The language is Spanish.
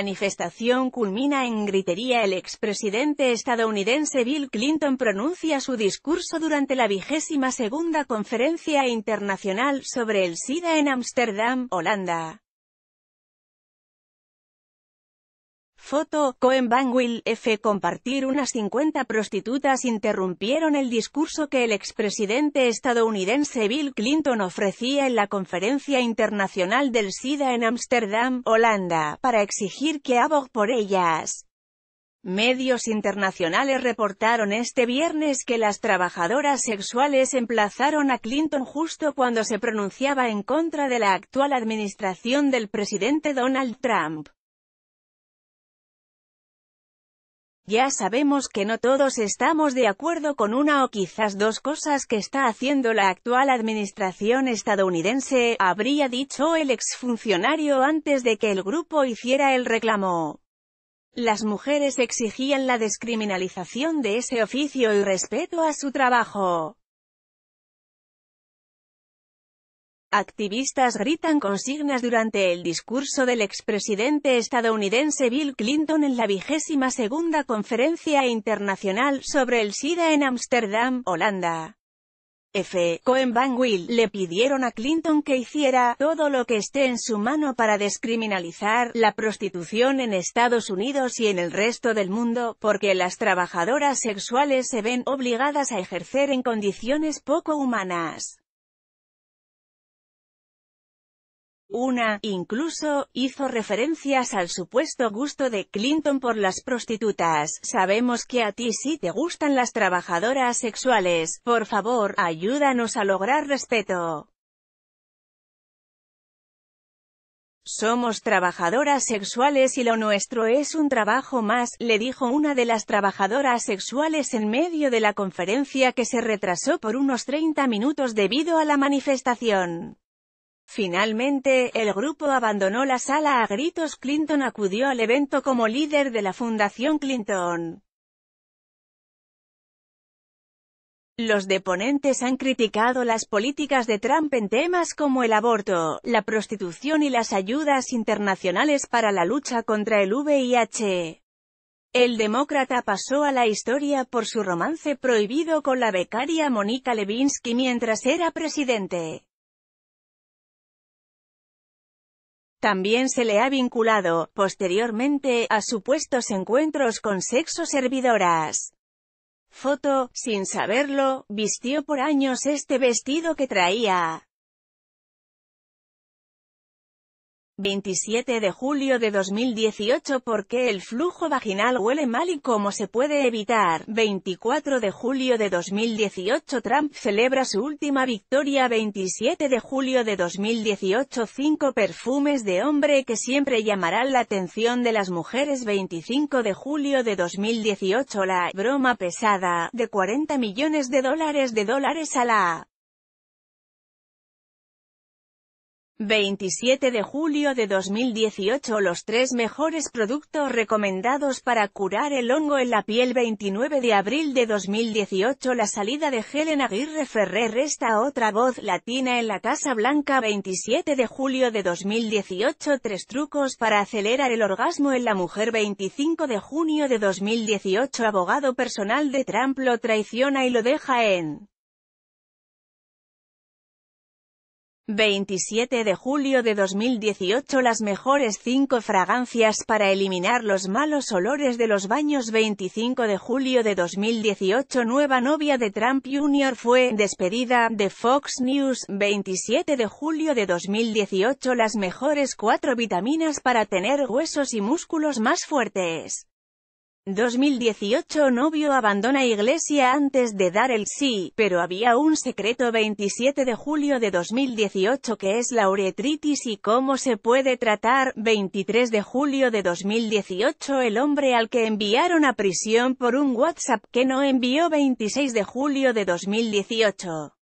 manifestación culmina en gritería. El expresidente estadounidense Bill Clinton pronuncia su discurso durante la vigésima segunda conferencia internacional sobre el SIDA en Ámsterdam, Holanda. Foto, Cohen will F. Compartir unas 50 prostitutas interrumpieron el discurso que el expresidente estadounidense Bill Clinton ofrecía en la Conferencia Internacional del SIDA en Ámsterdam, Holanda, para exigir que abog por ellas. Medios internacionales reportaron este viernes que las trabajadoras sexuales emplazaron a Clinton justo cuando se pronunciaba en contra de la actual administración del presidente Donald Trump. Ya sabemos que no todos estamos de acuerdo con una o quizás dos cosas que está haciendo la actual administración estadounidense, habría dicho el exfuncionario antes de que el grupo hiciera el reclamo. Las mujeres exigían la descriminalización de ese oficio y respeto a su trabajo. Activistas gritan consignas durante el discurso del expresidente estadounidense Bill Clinton en la vigésima segunda Conferencia Internacional sobre el SIDA en Ámsterdam, Holanda. F. Cohen Van Will le pidieron a Clinton que hiciera todo lo que esté en su mano para descriminalizar la prostitución en Estados Unidos y en el resto del mundo, porque las trabajadoras sexuales se ven obligadas a ejercer en condiciones poco humanas. Una, incluso, hizo referencias al supuesto gusto de Clinton por las prostitutas. Sabemos que a ti sí te gustan las trabajadoras sexuales, por favor, ayúdanos a lograr respeto. Somos trabajadoras sexuales y lo nuestro es un trabajo más, le dijo una de las trabajadoras sexuales en medio de la conferencia que se retrasó por unos 30 minutos debido a la manifestación. Finalmente, el grupo abandonó la sala a gritos. Clinton acudió al evento como líder de la Fundación Clinton. Los deponentes han criticado las políticas de Trump en temas como el aborto, la prostitución y las ayudas internacionales para la lucha contra el VIH. El demócrata pasó a la historia por su romance prohibido con la becaria Monica Lewinsky mientras era presidente. También se le ha vinculado, posteriormente, a supuestos encuentros con sexo servidoras. Foto, sin saberlo, vistió por años este vestido que traía. 27 de julio de 2018 ¿Por qué el flujo vaginal huele mal y cómo se puede evitar? 24 de julio de 2018 Trump celebra su última victoria 27 de julio de 2018 5 perfumes de hombre que siempre llamarán la atención de las mujeres 25 de julio de 2018 La broma pesada, de 40 millones de dólares de dólares a la 27 de julio de 2018 Los tres mejores productos recomendados para curar el hongo en la piel 29 de abril de 2018 La salida de Helen Aguirre Ferrer Esta otra voz latina en la Casa Blanca 27 de julio de 2018 Tres trucos para acelerar el orgasmo en la mujer 25 de junio de 2018 Abogado personal de Trump lo traiciona y lo deja en 27 de julio de 2018 Las mejores 5 fragancias para eliminar los malos olores de los baños 25 de julio de 2018 Nueva novia de Trump Jr. fue despedida de Fox News 27 de julio de 2018 Las mejores 4 vitaminas para tener huesos y músculos más fuertes 2018 Novio abandona Iglesia antes de dar el sí, pero había un secreto 27 de julio de 2018 que es la uretritis y cómo se puede tratar, 23 de julio de 2018 el hombre al que enviaron a prisión por un WhatsApp que no envió 26 de julio de 2018.